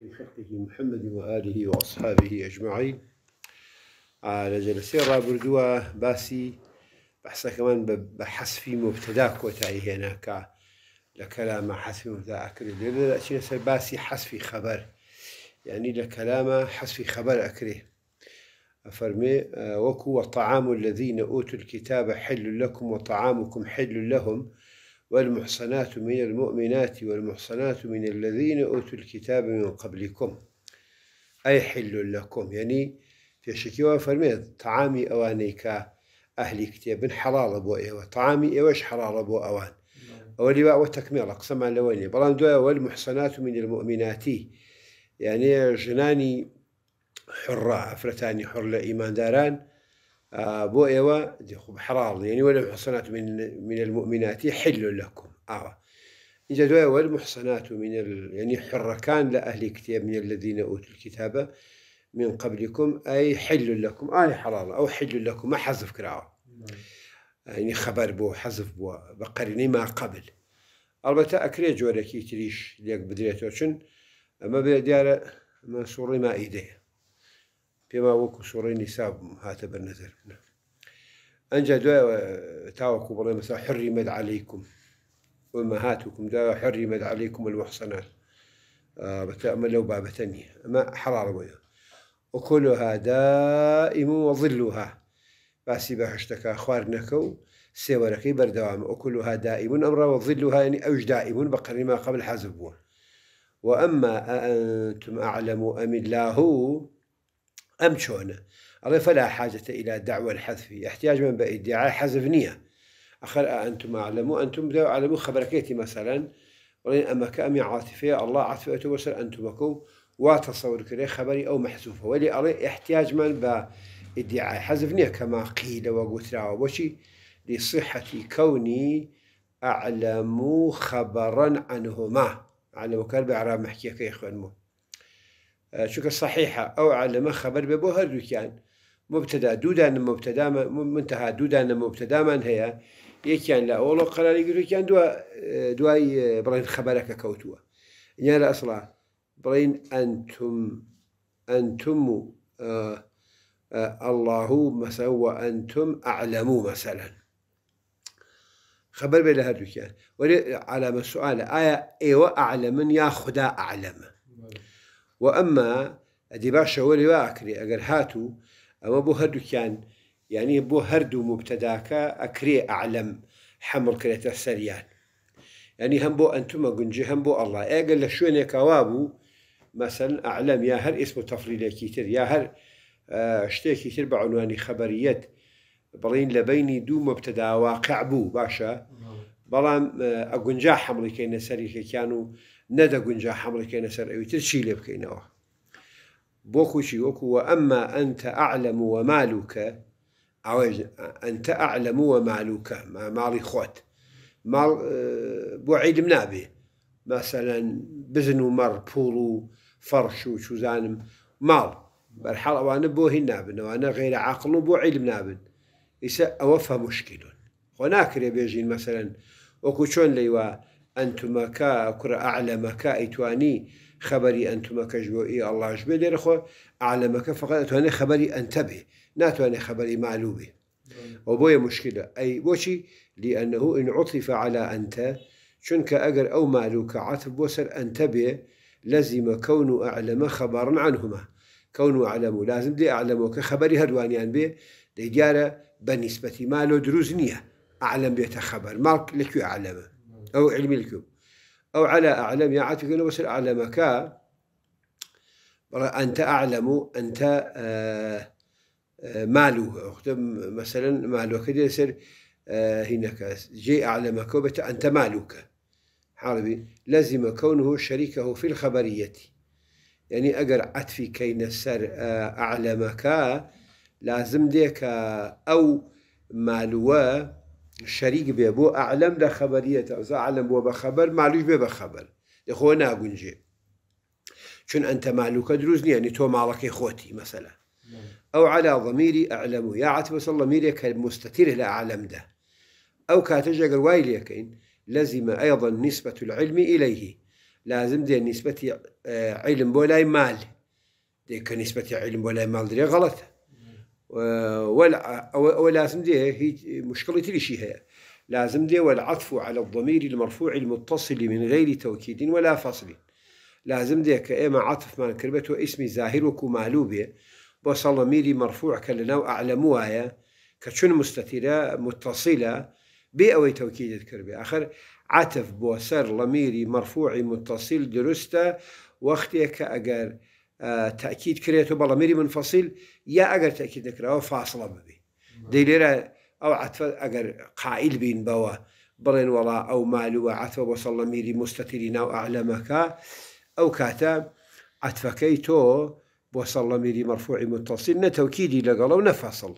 خلقه محمد وآله وأصحابه أجمعين على آه، جلسة رابردوها باسي بحث كمان في مبتدا كوتاي هنا ك لكلام في مبتدا أكري لأن سر باسي في خبر يعني لكلام في خبر أكري أفرمي آه، وكو وطعام الذين أوتوا الكتاب حل لكم وطعامكم حل لهم والمحصنات من المؤمنات والمحصنات من الذين أوتوا الكتاب من قبلكم أي حل لكم يعني في شكوى فرمي طعامي أوانيك أهل كتاب حلال أبو إيوة طعامي إيوش حلال أبو أوان نعم. أولي بقى وتكميل أقسم على ويني بلان والمحصنات من المؤمنات يعني جناني حرة أفرتاني حر لإيمان داران بو ايوا ديخو بحرار يعني ولا محصنات من من المؤمنات حل لكم اه اجا دو ايوا المحصنات من ال يعني حركان لاهل الكتاب من الذين اوتوا الكتاب من قبلكم اي حل لكم اي آه، حرار او حل لكم ما حذف كراوة نعم. يعني خبر بو حذف بو بقرني يعني ما قبل البتة اكري جوالكي تريش ليك بدريتوشن ما بدي منصور ما ايديه پێما وەکو سوڕی نیساب هاتە بەرنەزەر أنجا ئەجا دوای تاوەکو بڵێ مەسا حری مەد عیکم ومە هاتوکم دا حری مەد عیکم الوەحسەنات آه، بەتەمە لەو بابەتە نیە ئەمە حەڵال بۆیە وەکۆلها دائم وظلها باسی بە هەشتەکە خواردنەکە و سێوەرەکەی بەردەوام وەکلها دائمون ئەمڕەوە ظلهانی يعني ئەوش دائمون بە قبل حزبوه وأما أأنتم أعلم أم الله أم شؤنة الله فلا حاجة إلى دعوة الحذف احتياج من بإدعاء يعني حذف نية أخر أنتم أعلموا أنتم بدأوا أعلموا خبركيتي مثلا ولين أما كأمي عاطفية الله عاطفية أنتم أنتمكم واتصور كري خبري أو محذوفة ولي أرى احتياج من بإدعاء يعني حذف نية كما قيل وقترا وشي لصحة كوني أعلم خبرا عنهما على مكان محكيك يا إخوان مو. شكر صحيحة أو علمه خبر ببوهر دوكيان يعني. مبتدا دودان مبتدا منتهى دودان مبتدا من هي يكيان يعني لا أولو قراري دوكيان يعني دوا دواي برين خبرك كوتوا يا لا أصلا برين أنتم أنتم آه آه الله مثلا وأنتم أعلموا مثلا خبر بلا هذا كان على السؤال آية إيوا أعلم يا خدا أعلم و ئەمما ئەدی باشەوە لێواکرێ ئەگەر هاتوو ئەوە بۆ هەردووکیان یعنی بۆ هەردوو مبتەداکە ئەکرێ ئالەم حەمڵکرێتە سەریان ینی هەم بۆ ئەتممە گونجی هەم بۆ ئەڵڵا ئەگەر لە شوێنێکاوا بوو مەسن ئەعلم یا هەر ئیسم و تەفلیلێکی تر یا هەر شتێکی تر بە عونوانی خەبەریت بڵین لە بینی دوو مبتەداواقع بوو باشە بەڵام ئەگونجا حمڵیکەی نەسەریکێکیان و ندا گونجا حمل كينا سر أي تشي لب كينا وا بوكوشي وكو وأما أنت أعلم ومالك أو أنت أعلم ومالك ما مالي خوت مال اه، بو عيد منابي مثلا بزن ومر بولو فرش وشو زانم مال مرحلة وانا بو هنابن وانا غير عاقل وبو عيد منابن يسأ أوفى مشكل هناك ريبيجين مثلا وكو شون ليوا مكا ايتواني خبري انتما خبری ئەتومەکەش الله ئی ئەللاش بێ اعلى مكا فقط اتواني خبري انتبه ناتواني خبري معلومه وبويا مشكله اي بوشي لأنه إن عطف على أنت شنك أجر أو مالوك عطف بوسر انتبه لزم كون أعلم خبرا عنهما كون أعلم لازم دي كخبري هدواني ان به دي جارة بالنسبة مالو دروزنيه أعلم بيتخبر مالك لك أعلمه أو علم الكم أو على أعلم يعاتك نبس أعلمك أنت أعلم أنت مالو آه، آه، ماله أختم مثلا مالك يصير آه، هناك جي أعلمك أنت مالك حربي لزم كونه شريكه في الخبرية يعني أجر عتفي كين السر أعلمك لازم ديك أو مالوه شريك بێ أعلم ئەعلم خبرية خەبەریەتە ئەوزا عالم بووە بە خەبەر مالوش بێ بە خەبەر جي ناگونجێ أنت ئەتە دروزني يعني تو نی تۆ ماڵەکەی خۆتی نعم. على ضميري أعلم يا عتب صلى ضميري كالمستتر لا أعلم ده أو كاتجا قرواي ليكين لزم أيضا نسبة العلم إليه لازم دي نسبة اه، علم بولاي مال دي كنسبة علم بولاي مال دي غلطه ولازم دي هي مشكلة لي هي لازم دي والعطف على الضمير المرفوع المتصل من غير توكيد ولا فصل لازم دي كإما عطف ما كربته اسم زاهر وكو معلوبة ميري مرفوع كلنا أعلموها كشون مستتيره متصلة بأوي توكيد الكربي آخر عطف بوسر لميري مرفوع متصل درسته واختيك أجر آه، تأكيد كريتو بلا ميري منفصل يا أجر تأكيد نكرا أو فاصلة ببي دليلة أو عتف أجر قائل بين بوا بلين ولا أو مالو وعتف وصل ميري مستترين أو أعلمك أو كاتا عتفكيتو وصل ميري مرفوع متصل نتوكيد إلى لقلا ونفصل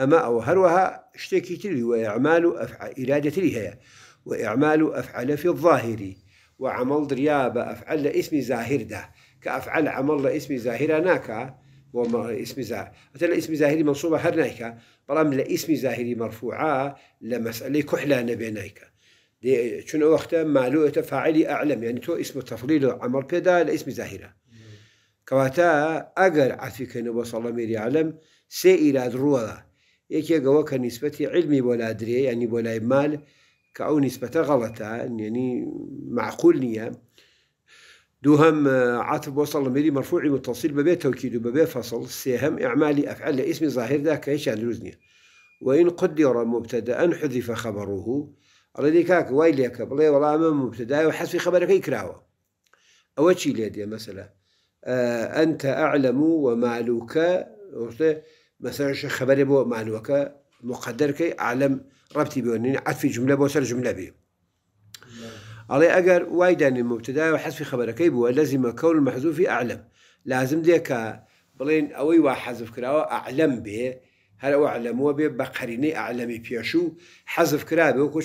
أما أو هروها اشتكي تلي وإعمال أفعل إرادة لها وإعمال أفعل في الظاهري وعمل دريابة أفعل اسم زاهر ده كأفعل عمل اسم زاهرة ناكا وما اسم ظاهر مثلا اسم زاهري منصوبة هرنايكا نايكا برام لاسم ظاهري مرفوعة لمسألة كحلة نبينايكا دي شنو وقتها مالو تفاعلي أعلم يعني تو اسم تفضيل عمل بيدا لاسم زاهرة كواتا أجر عفيك نبى صلى الله عليه وسلم سئل أدروه يكي جواك كنسبه علمي ولا أدري يعني ولا مال كأو نسبة غلطة يعني معقول نية دوهم آه، عاتب وصل لميري مرفوعي متصل ببيت توكيد وببيت فصل سيهم إعمالي أفعل لإسم ظاهر ذاك إيش الوزنية يعني وإن قدر مبتدأ حذف خبره الله وايل ويليك بلي والله ما مبتدأ وحذف خبرك يكراوه أول شيء ليدي مثلا آه أنت أعلم ومالوك مثلا خبري بو مالوك مقدرك أعلم ربطي عاد عطفي جملة بوصل جملة بيه على ئەگەر وای يعني المبتدا وحذف و حەزفی خبرەکەی بووە لەزیمە کەول مەحزوفی لازم ديك بلين اوي وحذف وا اعلم به هل اعلم هەر ئەو اعلم بێ حذف قەرینەی ئەعلەمی اكلها دائم کرابێ وکو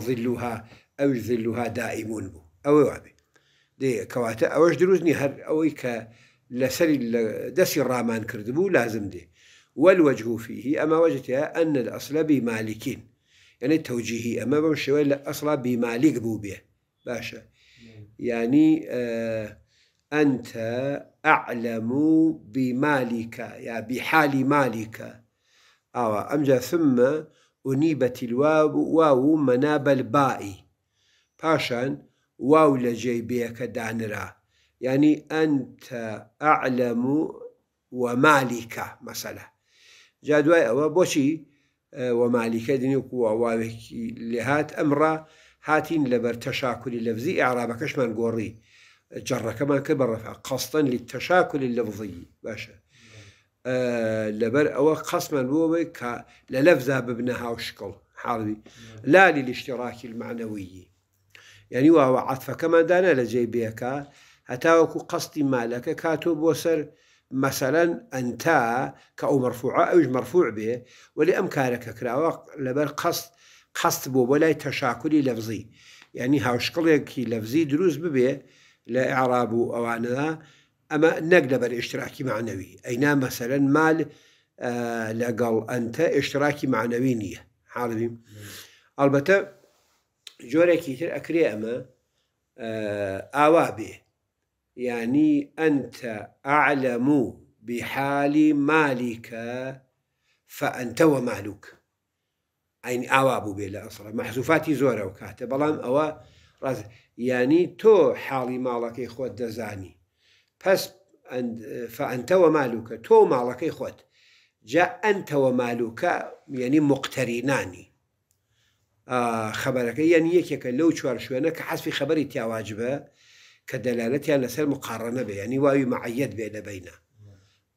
ظلها او ظلها دائم بو اوي وابي دي كواتا اوش دروزني هر اوي ك کەواتە ئەوەش الرامان كردبو لازم دي والوجه فيه أما وجهتها أن الأصل بمالكين يعني توجيهي أما بم شوي أصلا بمالك بوبيه باشا يعني آه أنت أعلم بمالك يعني بحال مالك أو آه، أمجا ثم أنيبت الواو واو مناب الباء باشا واو لجيبيك دانرا يعني أنت أعلم ومالك مثلا جادواي أو بوشي ومالك دينك ووالك لهات أمرا هاتين لبر تشاكل اللفظي إعراب كشمان قوري جرة كمان كبر رفع قصدا للتشاكل اللفظي باشا آه لبر أو قسما بوبي ك للفظة ببنها وشكل حالي لا للاشتراك المعنوي يعني وعطفك ما دانا لجيبيك هتاوكو قصدي مالك كاتب وسر مثلا انت كأو مرفوعة او مرفوع به ولأمكانك كراوة لبر قصد قصد بو ولا تشاكلي لفظي يعني هاوشكليكي لفظي دروز ببه لا إعراب او انا أما نقلب الاشتراكي معنوي أينا مثلا مال آه لقل أنت اشتراكي معنوي نية حالبي البته جۆرێکی تر اكري اما آه، اوابي آه يعني أنت أعلم بحال مالك فأنت ومالك ئەین ئاوابوو بێ لە ئەسڵ مەحزوفاتی زۆرە و کاتە بەڵام ئەوە ڕاز ینی تۆ حاڵی ماڵەکەی خۆت دەزانی پس فەنتەوە مالوکە تۆ ماڵەکەی خۆت جا ئەنتەوە مالوکە یعنی مقتەرینانی خبرەکە یەن یەکێکە لەو چوار شوێنە کە حەسفی خبری تیاواجبە كدلالتها لسر مقارنة به يعني واي معيد بين بينه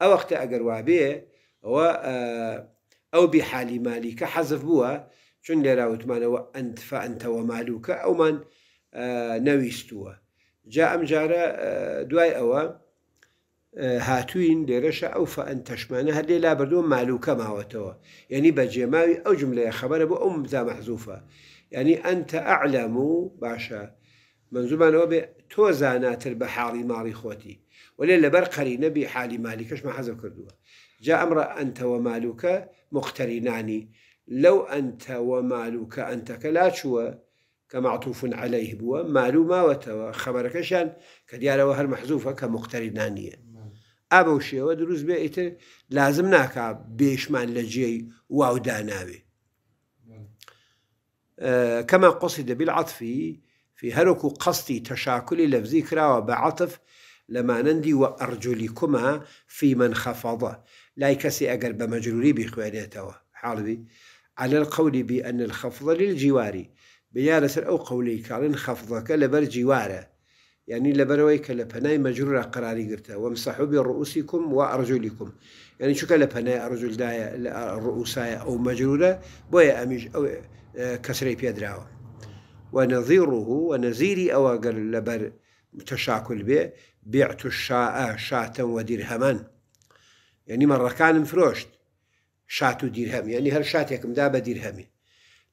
أو وقت أجر وابيه و آه، أو بحال مالك حذف بوا شن لرا وتمان أنت فأنت ومالك أو من آه، نويستوا جاء أم مجارة آه، دواي أو هاتوين لرشا أو فأنت شمانا هدي لا بردو مالوكا ما هو توا يعني بجماوي أو جملة خبر بو أم ذا محذوفة يعني أنت أعلم باشا من زمان تۆ زاناتر بە حاڵی ماڵی خۆتی وەلێ لەبەر قەری نەبی حالی مالیکەش مە حەزە کردووە جا ئەمڕە ئەنتەوە مالوکە مختەرینانی لەو لو انت ئەنتەکە لا چووە کە كمعطوف عليه بو مالو ما خەبەرەکەشان خبرك دیارەوە هەر مەحزوفە کە مختەرینانیە ئا بەو شێوە دروست بێ ئیتر لازم ناکا بێشمان لە جێی كما قصد بالعطف في هرك قصتي تشاكلي لفظي كرا وبعطف لما نندي وأرجلكما في من خفض لای کەسی ئەگەر بە مەجروری بیخوێنێتەوە حاڵبی على القول بأن الخفض للجواري بيارة أو قولي كالن خفضك لبر جواره يعني لبروي كلا لبناي مجرورة قراري قرتها وامسحوا برؤوسكم وأرجلكم يعني شو كلا بناي أرجل دايا الرؤوسايا أو مجرورة بويا أميج أو آه، كسري بيدراوه ونظيره ونزيري أو قال لبر تشاكل به بعت الشاء شاة ودرهما يعني مرة كان مفروشت شات ودرهم يعني هل شاتكم مدابة درهمي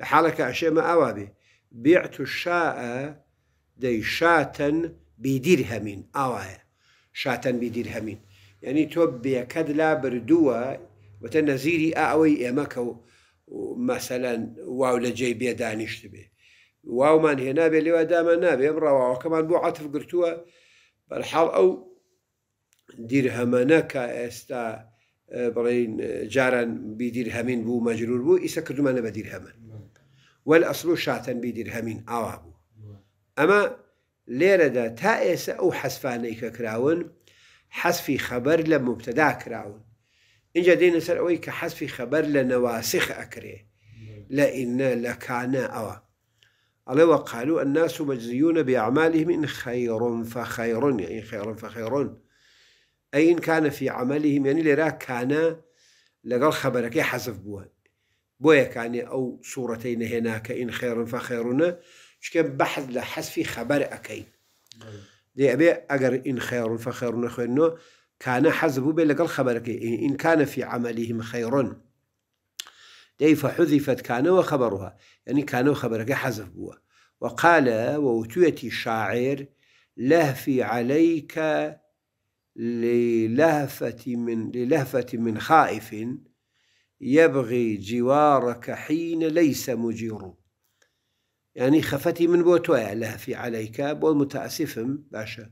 لحالك أشياء ما أوابي بعت الشاء دي شاتا بدرهم أوايا شاتا بدرهم يعني توبي كدلا بردوا وتنزيري أوي إمكو مثلا واو لجيبية بيدانيش تبيه واو من هنا بلي نابێ ڕاواوەکەمان بۆ عاتف گرتووە بەرحاڵ ئەو دیرهەمەنە کە ئێستا آه، بڵین آه، جاران بیدیر هەمین بوو بو بوو بو کردومانە بە دیرهەمن وەل ئەسڵ و شاتەن بیدیر او ئاوا بوو ئەمە تا ئێستا او حەسفانەی کە کراون حەسفی خەبەر لە مبتدا کراون اینجا دێنە سەر ئەوەی خبر لنواسخ خەبەر لإن نەواسخ ئەکرێ على وقالوا الناس مجزيون بأعمالهم إن خير فخير يعني خير فخير أي إن كان في عملهم يعني لرا كان لقال خبرك حزف بوان بويا كان أو صورتين هناك إن خير فخيرنا كان بحث في خبر أكين دي أبي أجر إن خير فخيرنا خيرنا كان حذف بي لقال خبرك إن كان في عملهم خير ديف حذفت كان وخبرها يعني كان وخبرك حذف بوا وقال ووتيتي الشاعر لهفي عليك للهفة من للهفة من خائف يبغي جوارك حين ليس مجير يعني خفتي من بوتويا لهفي عليك بو متأسفم باشا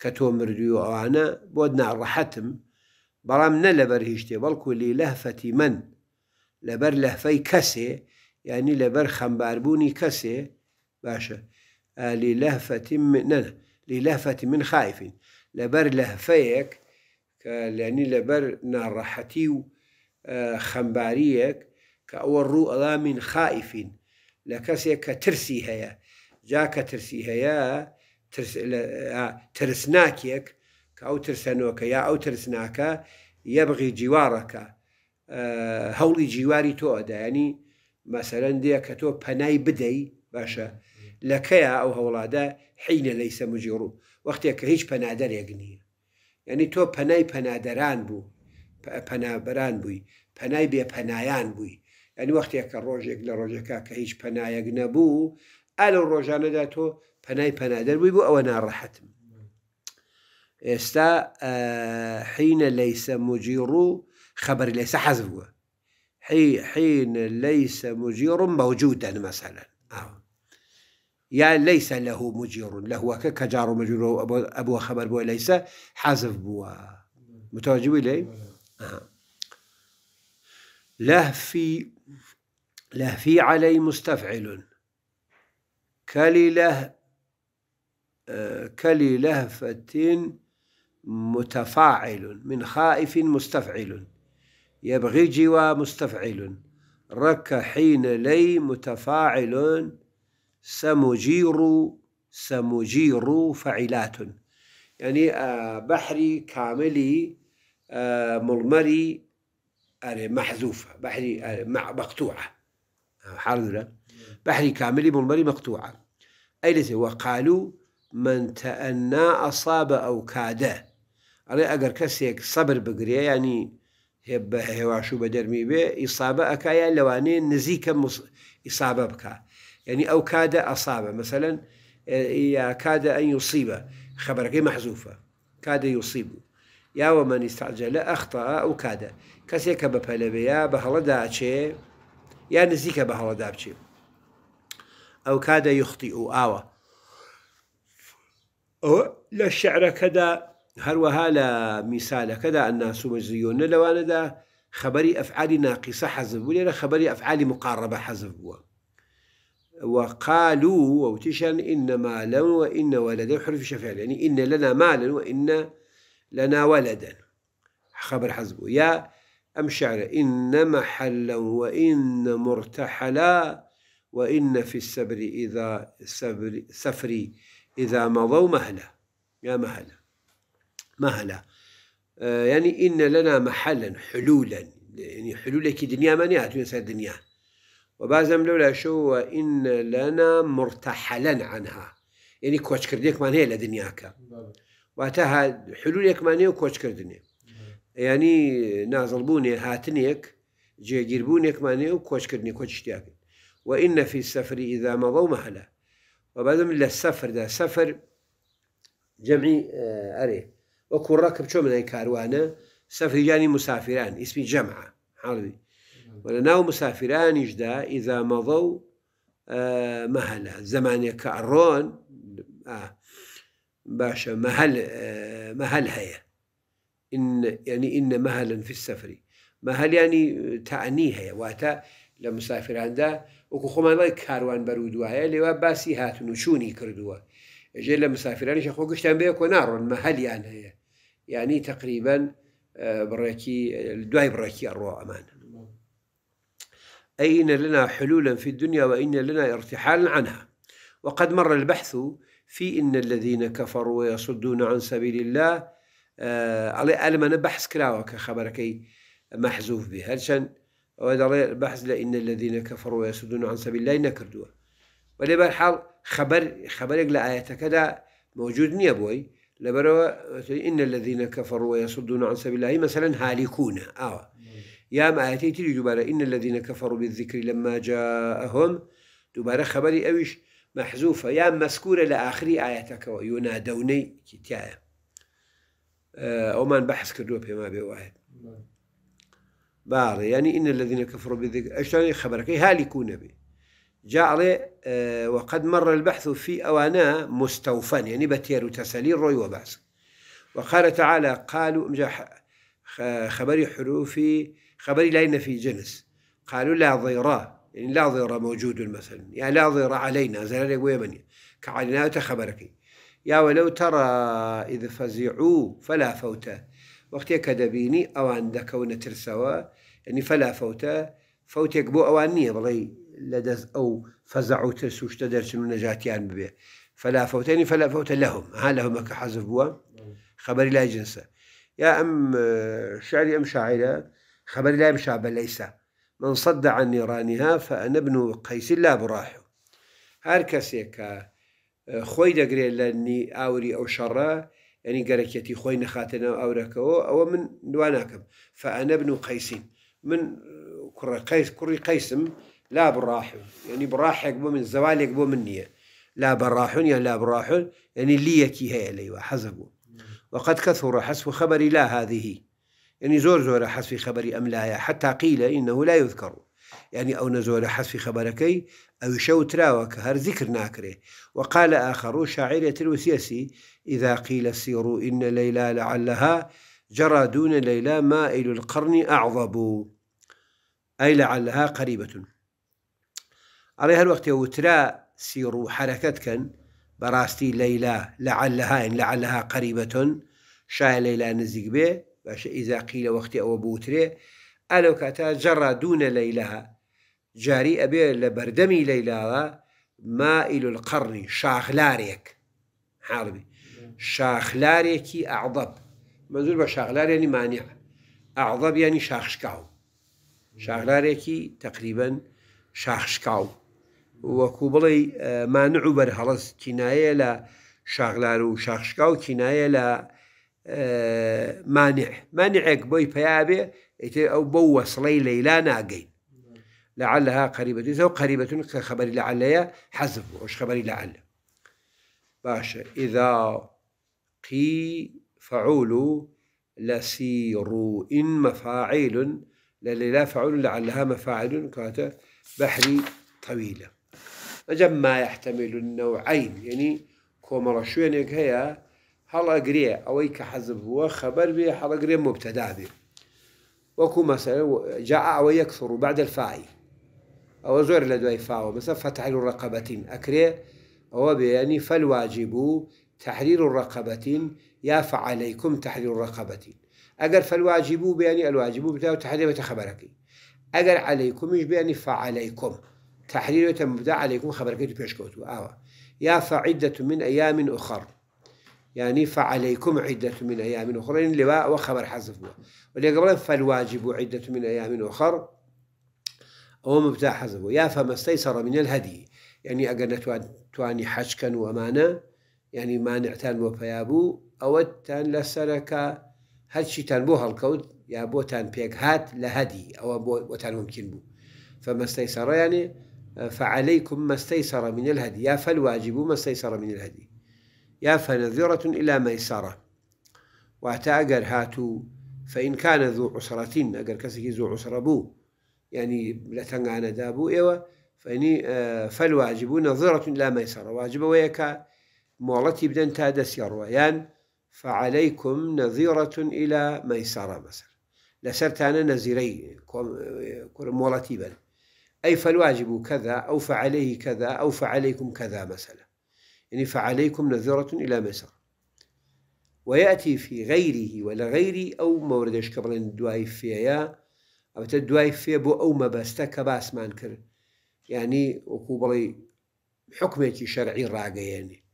كتو مرديو أوانا بودنا الرحتم برام نلا برهشتي بلكو للهفة من لبر لەفەی کەسێ یعنی لبر خەمباربوونی کەسێ باشه آه، لی لەفەتی نه لی لەفەتی من خائفین لبر لەفەیەک یک یعنی لبر ناڕەحەتی و آه، خەمباریەک کە ئەوە ڕوو ئەڵامین خائفین لکسی کەسێک ترسی هیا جا که ترسی هیا هەیە آه، یک که او ترسەنۆکە یا او ترسناکە یبغی جیوارەکە هەوڵی جیواری تۆ ئەدایانی مەسەرەن دێ کە تۆ پەنای بدەی باشە لەکەیا ئەو هەوڵادا حینە لەی سەموجیڕوو وەختێک کە هیچ پەنادەرێک نییە یعنی تۆ پەنای پەنادەران بوو پەنابەران بووی پەنای بێپەنایان بووی ئەنی وەختێک کە ڕۆژێک لە ڕۆژەکە کە هیچ پەنایەک نەبوو ئالو ڕۆژانەدا تۆ پەنای پەنادەر بووی بوو ئەوە ناڕەحتم ئێستا حینە لەیسە مجیڕوو خبر ليس حذفه حين ليس مجير موجودا مثلا آه. يعني ليس له مجير له كجار مجير أبو خبر بو ليس حذف بو متوجب لي آه. له في له في علي مستفعل كلي له آه، كلي لهفة متفاعل من خائف مستفعل يبغي جوا مستفعل رك حين لي متفاعل سمجير سمجير فعلات يعني آه، بحري كاملي آه، ملمري يعني محذوفة بحري آه، مقطوعة حاضرة بحري كاملي ملمري مقطوعة أي وقالوا من تأنى أصاب أو كاد أري يعني أجر كسيك صبر بقرية يعني هب هواشو بدرمي به إصابة أكايا يا لواني نزيك مص... إصابة بكا يعني أو كاد أصابة مثلا يا كاد أن يصيب خبرك محذوفة كاد يصيب يا ومن استعجل أخطأ أو كاد كسيك ببلبيا بهلا داتشي يا نزيك بهلا داتشي أو كاد يخطئ أو أو لا شعرك كذا مثال كذا الناس میسالەکەدا ئەناسومەزیۆنە لەوانەدا خبری ئەفعالی ناقیسە حەزب بوو لێرە خبري أفعال مقاربة حزب بووە وقالوا وتشان إن مالا وإن ولدا حرف شفعل يعني إن لنا مالا وإن لنا ولدا خبر حزب يا أم شعر إن محلا وإن مرتحلا وإن في السبر إذا سبر سفري إذا مضوا مهلا يا مهلا مهلا آه، يعني إن لنا محلا حلولا يعني حلولك دنيا من يهتون سر دنيا لولا شو إن لنا مرتحلا عنها يعني كوش كرديك من هي لدنياك واتها حلولك من هي وكوش كردني يعني نازلبوني بوني هاتنيك جي بونيك من هي وكوش كردني كوش اشتياك وإن في السفر إذا مضوا مهلا وبعضهم للسفر ده سفر جمعي آه، أريه وەکو راكب بچۆ كاروانا کاروانە سەفریجانی مسافران جمعة جەمعە ولناو مسافران ناو إذا مضوا مهلا زمان كارون آه مهل مەهل ان يعني إن مهلا في السەفری مەهلیانی تعنی هەیە واتە لە مسافراندا وەکو خۆمانڵی کاروان بەرودوایە لێوا باسی اللي و چوونی کردووە ژێ لە مسافرانیش خۆ گشتیان بەیە کۆ مهل يعني هي يعني تقريبا بڕێکی دوای بڕێکی ئەڕوا أمانة أين لنا حلولا في الدنيا وإن لنا ارتحالا عنها وقد مر البحث في إن الذين كفروا ويصدون عن سبيل الله آه، على ألم أنا بحث كلاوة كخبركي محذوف به هلشان ودري البحث لإن الذين كفروا ويصدون عن سبيل الله نكردوه ولبالحال خبر خبرك لآية كذا موجود يا بوي لبروا إن الذين كفروا ويصدون عن سبيل الله مثلا هالكون آه يا ما أتيت دبارة إن الذين كفروا بالذكر لما جاءهم دبارة خبري أويش محذوفة يا مذكورة لآخر آياتك ينادوني كتاية آه، أو من بحث كردوه بما بواحد نعم. بعض يعني إن الذين كفروا بالذكر أشتري خبرك هالكون به عليه آه، وقد مر البحث في أوانا مستوفا يعني بتير وتسليل روي وباس وقال تعالى قالوا خبري حروفي خبري لا في جنس قالوا لا ضيرا يعني لا ضيرا موجود مثلا يعني لا ضيرا علينا زلالي ويمن كعلينا تخبرك يا ولو ترى إذ فزعوا فلا فوت وقت كدبيني أوان ونتر ترسوا يعني فلا فوت فوتك بو أوانية بغي لدز او فزعوا وترس وش من نجاتيان ببي فلا فوتين فلا فوت لهم ها لهم كحذف بوا خبري لا جنسه يا ام شعري ام شاعره خبري لا مشابه ليس من صد عن نيرانها فانا ابن قيس لا براح هر كسيك خۆی لاني أوري أو ئەو يعني ئەنی خوي نخاتنا أو ركو أو من دواناكم فأنا ابن قيس من كر اه، قيس كر قيسم لا براحل يعني براحك يقبو من يقبو من نية لا براحل يعني لا براحل يعني ليكي هي اللي حسبوا وقد كثر حسب خبر لا هذه يعني زور زور حسب خبري أم لا حتى قيل إنه لا يذكر يعني أو نزول حسب خبركي أو شو تراوك هر ذكر ناكره وقال آخر شاعرية الوسياسي إذا قيل سيروا إن ليلى لعلها جرى دون ليلى مائل القرن أعظب أي لعلها قريبة علي هالوقت وترا سیر سيرو حركتك براستي ليلى لعلها إن لعلها قريبة شایە ليلى نزق به باش إذا قيل وقت أو بوتري ألو كاتا جرى دون ليلى جاري أبي لبردمي ليلى مائل القرن شاخلاريك حاربي حڵبی أعضب منزول بشاخلار يعني مانع أعضب يعني شاخشكاو شاخشکاو تقريبا شاخشكاو وەکو بڵێ مانع و بەرهەڵست چینایە لە شاغلار و شاخشکا و چینایە لە مانع مانعێک بۆی پیابێ ئەو بەو وەسڵەی لەیلا ناگەین لعلها قريبة أو قريبة كخبر لعل حذف وش خبر لعل باشا إذا قي فعول لسيروا إن مفاعيل لليلا فعول لعلها مفاعيل كات بحري طويلة بەجەمما ما يحتمل النوعين يعني شوێنێک هەیە هەڵەگرێ ئەوەی کە أو أي كحزب هو خبر بي وەکو مەسەر جاء بي وكو مثلا جاء أو يكثر بعد لە أو زور مەسە فتحیل مثلا ڕقەبەتین الرقبة أكري أو فەلواجی يعني فالواجب تحرير الرقبة يا فعليكم تحرير الرقبة أجر فالواجب بياني يعني الواجب بتاعه تحرير خبرك أجر عليكم مش بياني يعني فعليكم تحرير مبدع عليكم خبر كيتو كوتو آوا آه. يا فعدة من أيام أخر يعني فعليكم عدة من أيام أخرى يعني لواء وخبر حذف واللي قبل فالواجب عدة من أيام أخر أو مبتاع حذف يا فما استيسر من الهدي يعني أقل تواني حشكا ومانا يعني مانع تان وفيابو أو تان لسرك هادشي تان بو هالكود يا بو تان بيك هات لهدي أو بو تان ممكن بو فما استيسر يعني فعليكم ما استيسر من الهدي يا فالواجب ما استيسر من الهدي يا فنذرة إلى ميسرة واتا أقر هاتو فإن كان ذو عسرة أقر كسكي ذو عسرة بو يعني لتنغانا دابو إيوه فإني آه، فالواجب نظرة إلى ميسرة واجب ويكا مولتي بدن تادس يرويان يعني فعليكم نظيرة إلى ميسرة مثلا لسرتانا نزيري آه، مولتي بل أي فالواجب كذا أو فعليه كذا أو فعليكم كذا مثلا يعني فعليكم نذرة إلى مصر ويأتي في غيره ولا غيري أو موردش الدوايف فيها يا أو تدوای فيها بو أو ما بستك باس مانكر يعني وكوبري حكمتي شرعي راقة يعني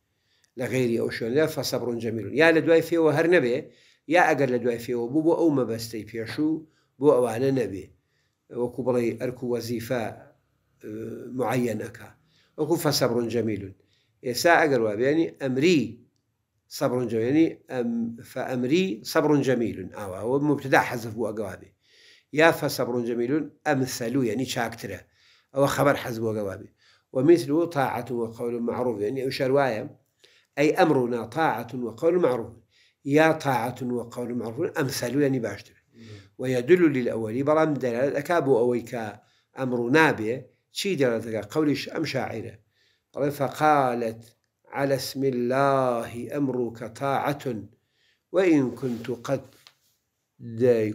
لغيري أو شون لا فصبر جميل يا لدواي فيها وهر نبي يا أقل لدواي فيها بو أو ما بستي فيها شو بو أوانا نبي وەکو معين أكا و وەزیفە جميل وەکو فەسەبڕون جەمیلون ئێسا أمري صبر جميل يعني أم فأمري صبر جميل أو آه، هو مبتدا حەزف بوو يا فصبر جميل أمثل يعني شاكترة أو خبر خەبەر حەزب ومثل طاعة وقول معروف يعني أو شرواية أي أمرنا طاعة وقول معروف يا طاعة وقول معروف أمثل يعني باشتر ويدل للأولي برام دلالة أكابو أويكا أمر نابع شي دلالة قولش أم شاعرة فقالت على اسم الله أمرك طاعة وإن كنت قد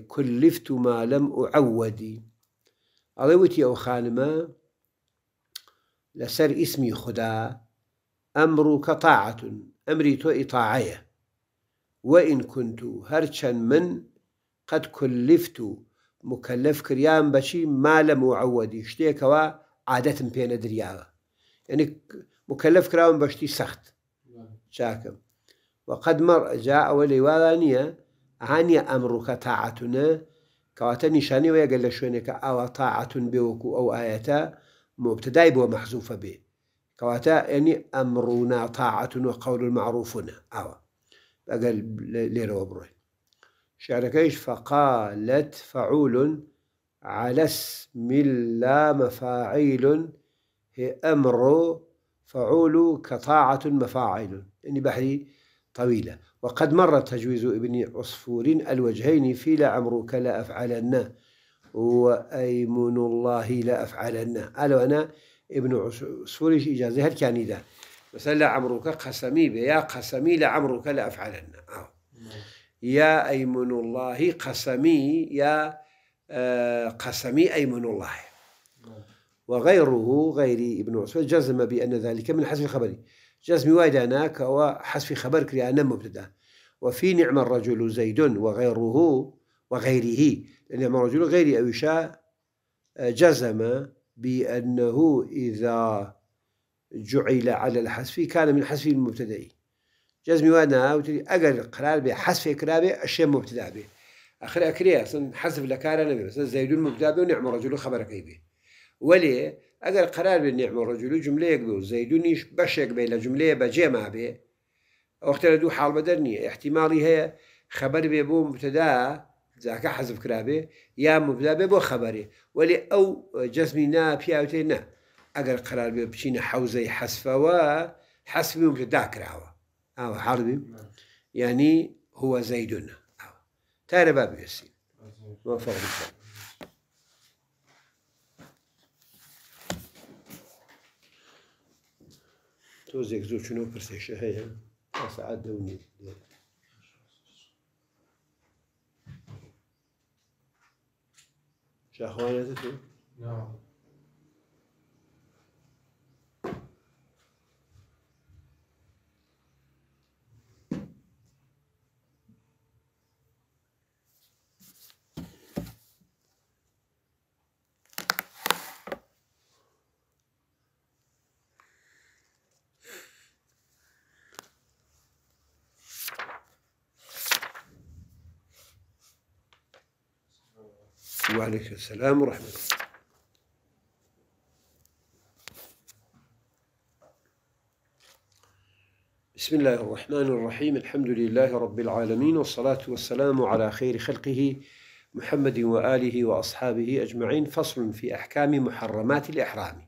كلفت ما لم أعودي أروتي أو خانما لسر اسمي خدا أمرك طاعة أمري تو إطاعية وإن كنت هرشا من قد كلفت مكلف كريان بشي ما لم اعودي شتيك وا عاده بين يعني مكلف كريان بشتي سخت شاكم وقد مر جاء ولي وغانية عني امرك طاعتنا كواتني شاني ويا قال شونك او طاعه بوكو او ايتا مبتداي بو محذوفة به كواتا يعني امرنا طاعه وقول هنا او قال ليرو بروي شعركيش فقالت فعول على اسم الله مفاعيل هي أمر فعول كطاعة مفاعيل إني بحري طويلة وقد مر تجويز ابن عصفور الوجهين في لعمرك أفعلن وأيمن الله لا أفعلن قالوا أنا ابن عصفور إجازة هل كان ده مثلا لعمرك قسمي بيا قسمي لعمرك أفعلن آه. نعم. يا أيمن الله قسمي يا آه، قسمي أيمن الله وغيره غير ابن عثمان جزم بأن ذلك من حسب خبري جزم وايد أنا كوا حذف خبر أنا مبتدا وفي نعم الرجل زيد وغيره وغيره نعم الرجل غير أوشا آه، جزم بأنه إذا جعل على الحذف كان من حذف المبتدئ جزمي وانا وتري اقل قرار به حذف كرابي اشي مبتدا به اخر اكري اصلا حذف لكار انا بس زيدون مبتدا به ونعم رجل خبر كيبي ولي اقل قرار به نعم رجل جمله يقبل زيدونيش باش يقبل جمله ما به وقت دو حال بدرني احتمالي هي خبر به بو مبتدا ذاك حذف كرابي يا مبتدا به بو خبري ولي او جزمي نا بياوتي نا اقل قرار به بشينا حوزي حذفه و حسب مبتدا كراوه أو آه، حربي يعني هو زيدنا أو آه. تاري باب يسين موفق توزيك تۆزێک شنو برسي شهية هەیە آه، سعات دەونی تتو نعم وعليكم السلام ورحمة الله بسم الله الرحمن الرحيم الحمد لله رب العالمين والصلاة والسلام على خير خلقه محمد وآله وأصحابه أجمعين فصل في أحكام محرمات الإحرام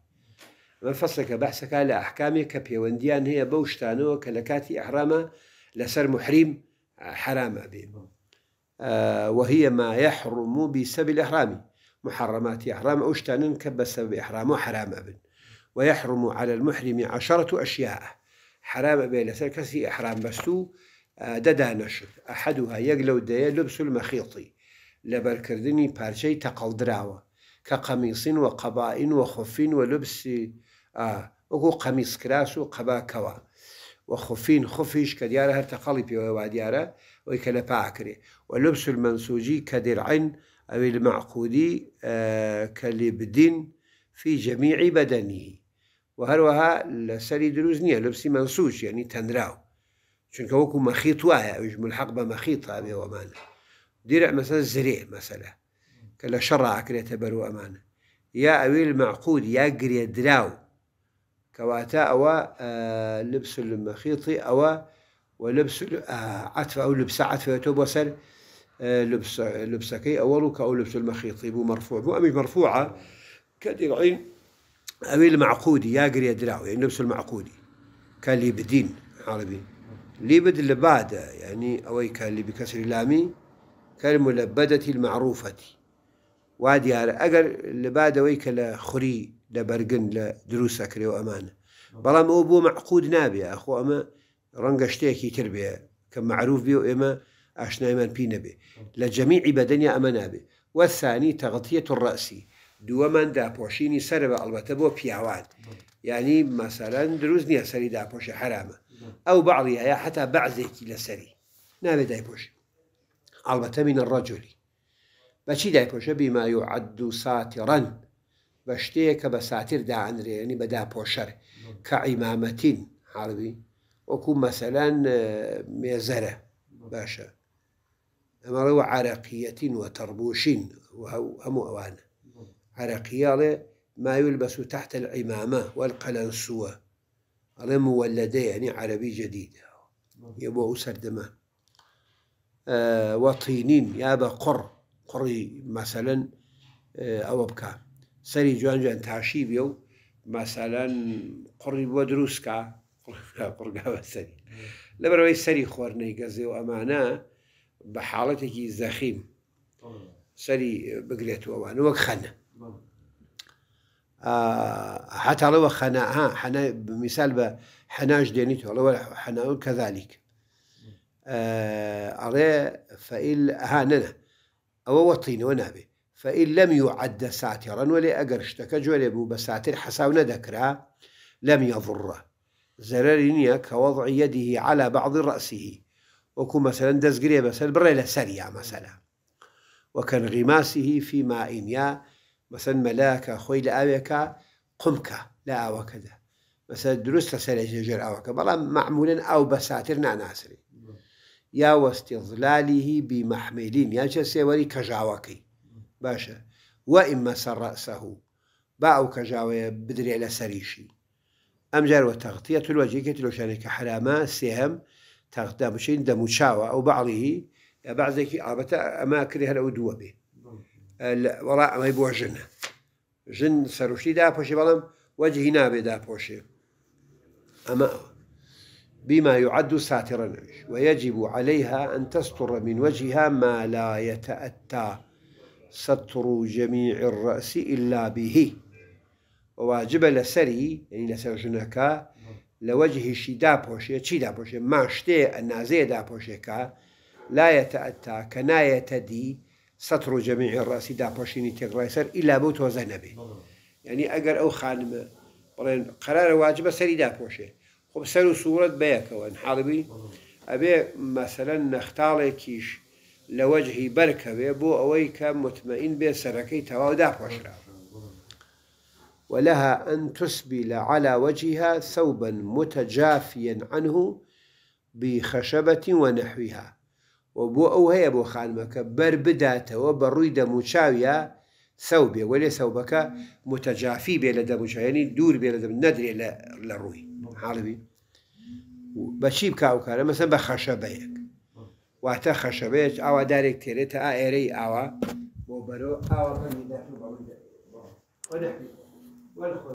من فصلك بحثك على أحكام كبيونديان هي بوشتانو كلكات إحرام لسر محرم حرام أبي آه، وهي ما يحرم بسبب الإحرام محرمات إحرام أو شتاننك بسبب إحرام وحرام أبن ويحرم على المحرم عشرة أشياء حرام بين سركسي إحرام بسو آه، ددا نشر أحدها يقلو دي لبس المخيطي لبركردني بارشي دراوة كقميص وقباء وخف ولبس آه وكو قميص كراس وقباء كوا وخفين خفيش كديارة هرتقالي تقلي بيواديارة ويكلا باكري ولبس المنسوجي كدرعن أو المعقودي آه، كلبدين في جميع بدنه وهروها لسري دروزنية لبس لبسي منسوج يعني تنراو شنك وكو مخيط وايا ويج حقبة بمخيط هذا ومانا درع مثلا زريع مثلا كلا شرع كريت تبرو أمانة يا أوي المعقود يا قري دراو كواتا أو آه، لبس المخيطي أو ولبس آه، عتفة أو آه، لبس عتفة وسر لبس لبسك أولك أو لبس المخيط يبو مرفوع بو أمي مرفوعة كدرعين أمي المعقودي يا قري دراو يعني لبس المعقودي كان لي بدين عربي لي بد اللي يعني أوي كان لي بكسر لامي كالملبدة المعروفة وادي واديار أجر اللي بعده أوي كلا لدروسك لدروس أمانة وأمانة بلام أبو معقود نابي أخو أما ڕەنگە شتێکی تر بێ کە معروف بێ و ئێمە ئاشنایمان پی نەبێ لە جەمیعی بەدەنیا ئەمە نابێ وەسانی تەغەتیە و ڕأسی دووەمان داپۆشینی سرە بە ئەلبەتە بۆ پیاوان یعنی مەسەرەن دروست نییە سەری داپۆشە حرامە ئەو بەعڵی هەیە حتا بەعزێکی لەسەری نابێت دایپۆشی ئەلبەتە منە ڕەجلی بەچی دایپۆشە بیمای و عد و ساتی ڕەن بە شتەیە کە بە ساتیر داانرێنی بەداپۆشەر کە عیمامەتین حڵبی وكو مثلا آه، ميزرة باشا أما رو عرقية وتربوش وهو أمو أوانا عرقية ما يلبس تحت العمامة والقلنسوة على مولدة يعني عربي جديد يبوه سردمان آه وطينين يابا قر قري مثلا آه أو بكا سري جوان جوان تعشيب يو مثلا قري ودروسكا قورگاوە سەری لە بەرەوەی سەری خۆرنەی گەزێ و ئەمانە بە حاڵەتێکی زەخیم سەری بگرێتەوەوان وەک خەنە حتاڵەوە خەنەها حەنە میسال بە حەناش دێنیتەوەڵەوە حەناون کەذالیک ئەڵێ فەئیل هاانەنە ئەوە وەتینەوە نابێ فەئیل لەم و عدە ساتیڕەن وەلێ ئەگەر شتەکە جۆرێ بوو زرارينيا كوضع يده على بعض رأسه وكو مثلا دس قريبا سل سريا مثلا وكان غماسه في ماء يا مثلا ملاك خويل أبيك قمك لا وكذا مثلا دروس سل جر أوك بلا معمولا أو بساتر ناسري يا واستظلاله بمحملين يا جسي ولي كجاوكي باشا وإما سر رأسه باعو كجاوية بدري على سريشي ئەم جارەوە تەغتیە تو لەوەجێکێتی لەشارێکە حرامە سێهم تەغدا بچین دەموچاوە ئەو بەعڵی بەعزێکی ئابەتە ئەما کری هەرە به وراء ما وەڵا ئەمەی جن سروشي دا بوشي داپۆشی وجهي نابي دا بوشي اما بما يعد ساترا ويجب عليها أن تستر من وجهها ما لا يتأتى ستر جميع الرأس إلا به واجبە لەسەری ینی لەسەر ژنەکە لەوەجه هیشی داپۆشێ چی داپۆشێ ماشتێ ئەنازەیە داپۆشێکە لایەتە ئەتا کە نایەتە دی سەتر و جەمیعی ڕاستی داپۆشینی تێکڕای سەر ئیلا بۆ تۆزە نەبێ یعنی ئەگەر ئەو خانمە بڵێن قرارە واجبە سەری داپۆشێ خب سەر و سوورەت بەیەکەوە حاڵبی ئەبێ مەسەەن نەختاڵێکیش لەوەجهی بەرکەوێ بۆ ئەوەی کە مطمئین بێ سەرەکەی تەواو داپۆشراوە ولها أن تسبل على وجهها ثوبا متجافيا عنه بخشبة ونحوها وبو أو هي بو خالمك بر بداته وبروي دموشاوية ثوبه ولا ثوبك متجافي بلا دموشاوية يعني دور بلا دم ندري للروي عربي بەچی بکاوکارە مەسە بە خەشەبەیەک واتە خەشەبەیەک ئاوا دارێک تێرێتە ئا ئێرەی ئاوا بۆ بەرەوە ئاوا Bueno, pues...